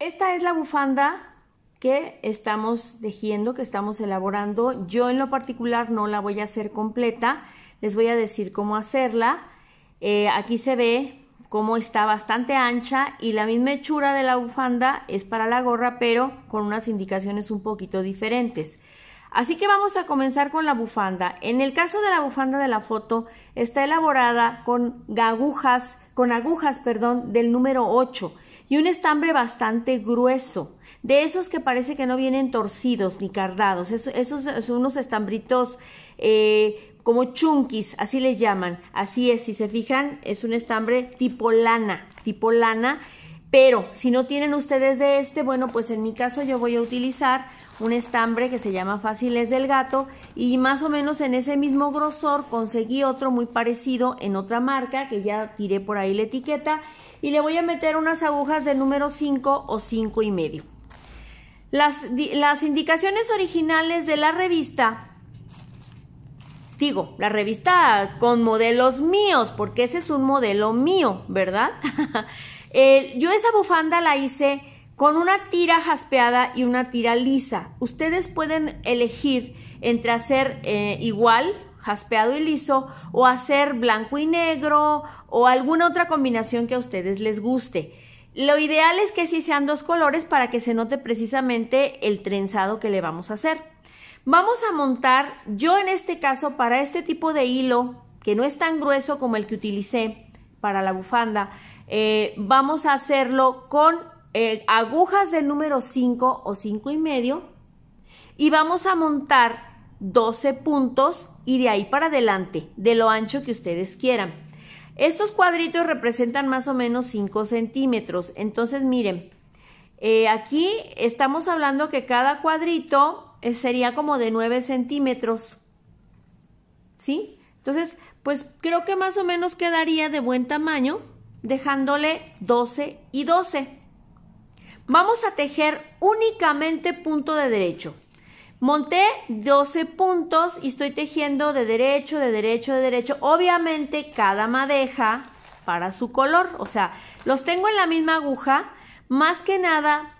Esta es la bufanda que estamos tejiendo, que estamos elaborando. Yo en lo particular no la voy a hacer completa. Les voy a decir cómo hacerla. Eh, aquí se ve cómo está bastante ancha y la misma hechura de la bufanda es para la gorra, pero con unas indicaciones un poquito diferentes. Así que vamos a comenzar con la bufanda. En el caso de la bufanda de la foto, está elaborada con agujas, con agujas, perdón, del número 8 y un estambre bastante grueso, de esos que parece que no vienen torcidos ni cardados, esos son unos estambritos eh, como chunquis, así les llaman, así es, si se fijan, es un estambre tipo lana, tipo lana, pero si no tienen ustedes de este, bueno, pues en mi caso yo voy a utilizar un estambre que se llama Fáciles del Gato y más o menos en ese mismo grosor conseguí otro muy parecido en otra marca que ya tiré por ahí la etiqueta y le voy a meter unas agujas de número 5 o 5 y medio. Las, las indicaciones originales de la revista digo, la revista con modelos míos, porque ese es un modelo mío, ¿verdad? yo esa bufanda la hice con una tira jaspeada y una tira lisa. Ustedes pueden elegir entre hacer eh, igual, jaspeado y liso, o hacer blanco y negro, o alguna otra combinación que a ustedes les guste. Lo ideal es que sí sean dos colores para que se note precisamente el trenzado que le vamos a hacer. Vamos a montar, yo en este caso, para este tipo de hilo, que no es tan grueso como el que utilicé, para la bufanda. Eh, vamos a hacerlo con eh, agujas de número 5 o 5 y medio y vamos a montar 12 puntos y de ahí para adelante, de lo ancho que ustedes quieran. Estos cuadritos representan más o menos 5 centímetros. Entonces, miren, eh, aquí estamos hablando que cada cuadrito sería como de 9 centímetros. ¿Sí? Entonces, pues creo que más o menos quedaría de buen tamaño, dejándole 12 y 12. Vamos a tejer únicamente punto de derecho. Monté 12 puntos y estoy tejiendo de derecho, de derecho, de derecho. Obviamente cada madeja para su color, o sea, los tengo en la misma aguja, más que nada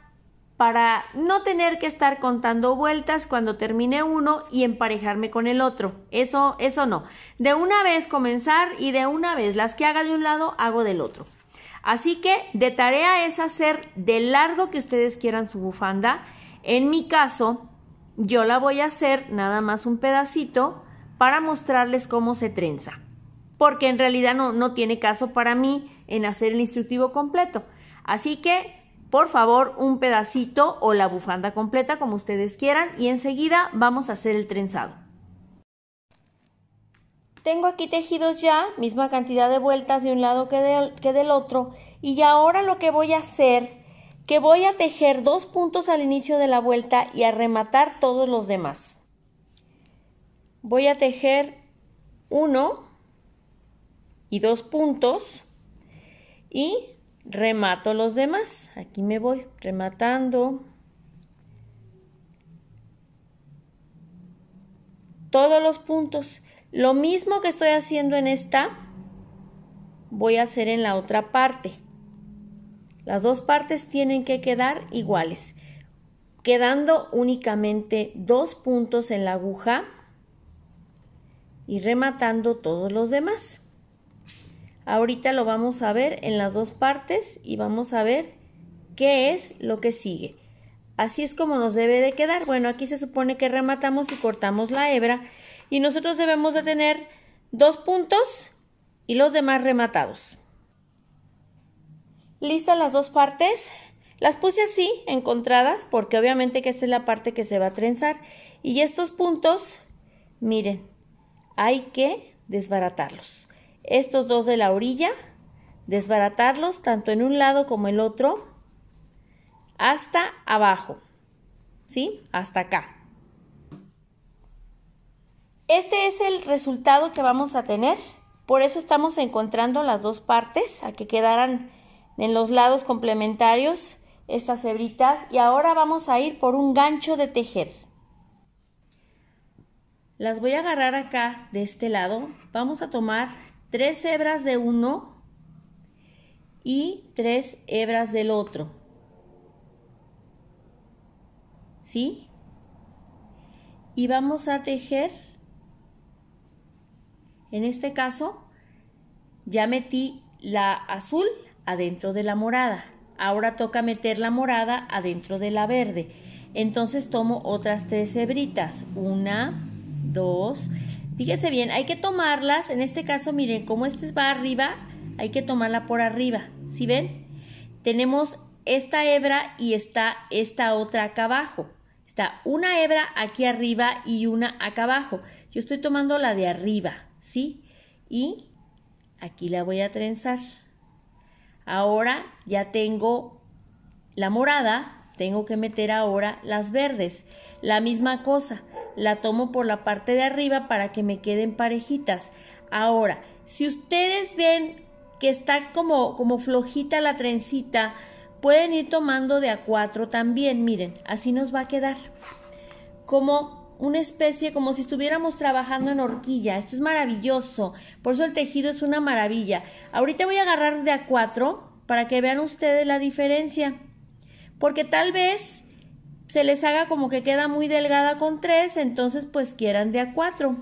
para no tener que estar contando vueltas cuando termine uno y emparejarme con el otro. Eso, eso no. De una vez comenzar y de una vez las que haga de un lado, hago del otro. Así que de tarea es hacer de largo que ustedes quieran su bufanda. En mi caso, yo la voy a hacer nada más un pedacito para mostrarles cómo se trenza. Porque en realidad no, no tiene caso para mí en hacer el instructivo completo. Así que por favor, un pedacito o la bufanda completa, como ustedes quieran, y enseguida vamos a hacer el trenzado. Tengo aquí tejidos ya, misma cantidad de vueltas de un lado que, que del otro, y ahora lo que voy a hacer, que voy a tejer dos puntos al inicio de la vuelta y a rematar todos los demás. Voy a tejer uno y dos puntos y remato los demás. Aquí me voy rematando. Todos los puntos. Lo mismo que estoy haciendo en esta, voy a hacer en la otra parte. Las dos partes tienen que quedar iguales. Quedando únicamente dos puntos en la aguja y rematando todos los demás. Ahorita lo vamos a ver en las dos partes y vamos a ver qué es lo que sigue. Así es como nos debe de quedar. Bueno, aquí se supone que rematamos y cortamos la hebra y nosotros debemos de tener dos puntos y los demás rematados. Listas las dos partes. Las puse así, encontradas, porque obviamente que esta es la parte que se va a trenzar. Y estos puntos, miren, hay que desbaratarlos estos dos de la orilla, desbaratarlos tanto en un lado como el otro, hasta abajo, ¿sí? Hasta acá. Este es el resultado que vamos a tener, por eso estamos encontrando las dos partes, a que quedaran en los lados complementarios estas hebritas y ahora vamos a ir por un gancho de tejer. Las voy a agarrar acá de este lado, vamos a tomar tres hebras de uno y tres hebras del otro. ¿Sí? Y vamos a tejer, en este caso, ya metí la azul adentro de la morada. Ahora toca meter la morada adentro de la verde. Entonces tomo otras tres hebritas. Una, dos. Fíjense bien, hay que tomarlas, en este caso miren, como este va arriba, hay que tomarla por arriba, ¿sí ven? Tenemos esta hebra y está esta otra acá abajo. Está una hebra aquí arriba y una acá abajo. Yo estoy tomando la de arriba, ¿sí? Y aquí la voy a trenzar. Ahora ya tengo la morada, tengo que meter ahora las verdes. La misma cosa, la tomo por la parte de arriba para que me queden parejitas. Ahora, si ustedes ven que está como, como flojita la trencita, pueden ir tomando de a cuatro también, miren, así nos va a quedar. Como una especie, como si estuviéramos trabajando en horquilla. Esto es maravilloso. Por eso el tejido es una maravilla. Ahorita voy a agarrar de a cuatro para que vean ustedes la diferencia. Porque tal vez se les haga como que queda muy delgada con tres, entonces pues quieran de a 4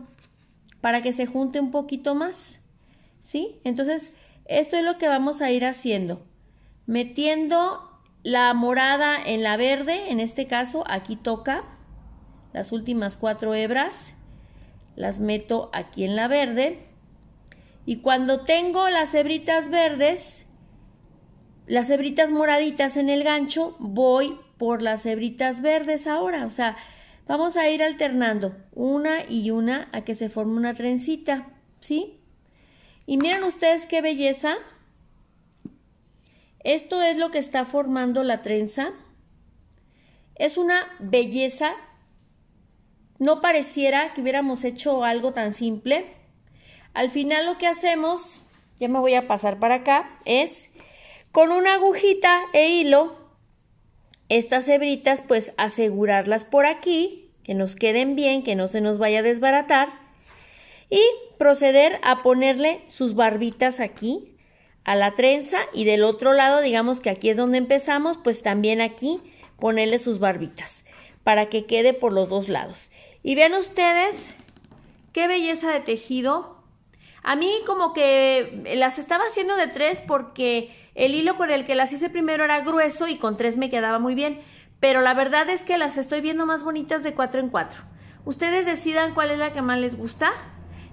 para que se junte un poquito más. ¿Sí? Entonces, esto es lo que vamos a ir haciendo. Metiendo la morada en la verde, en este caso aquí toca las últimas cuatro hebras, las meto aquí en la verde. Y cuando tengo las hebritas verdes, las hebritas moraditas en el gancho, voy por las hebritas verdes ahora. O sea, vamos a ir alternando una y una a que se forme una trencita, ¿sí? Y miren ustedes qué belleza. Esto es lo que está formando la trenza. Es una belleza. No pareciera que hubiéramos hecho algo tan simple. Al final lo que hacemos, ya me voy a pasar para acá, es con una agujita e hilo estas hebritas pues asegurarlas por aquí, que nos queden bien, que no se nos vaya a desbaratar. Y proceder a ponerle sus barbitas aquí a la trenza y del otro lado, digamos que aquí es donde empezamos, pues también aquí ponerle sus barbitas para que quede por los dos lados. Y vean ustedes qué belleza de tejido a mí como que las estaba haciendo de tres porque el hilo con el que las hice primero era grueso y con tres me quedaba muy bien. Pero la verdad es que las estoy viendo más bonitas de cuatro en cuatro. Ustedes decidan cuál es la que más les gusta.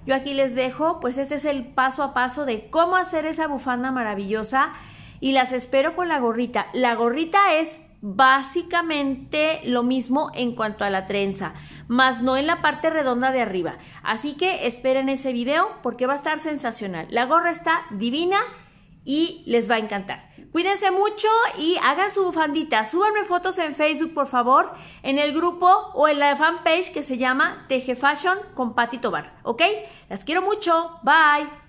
Yo aquí les dejo, pues este es el paso a paso de cómo hacer esa bufanda maravillosa. Y las espero con la gorrita. La gorrita es básicamente lo mismo en cuanto a la trenza, más no en la parte redonda de arriba. Así que esperen ese video porque va a estar sensacional. La gorra está divina y les va a encantar. Cuídense mucho y hagan su bufandita. Súbanme fotos en Facebook, por favor, en el grupo o en la fanpage que se llama Teje Fashion con Patito Bar. ¿Ok? Las quiero mucho. Bye.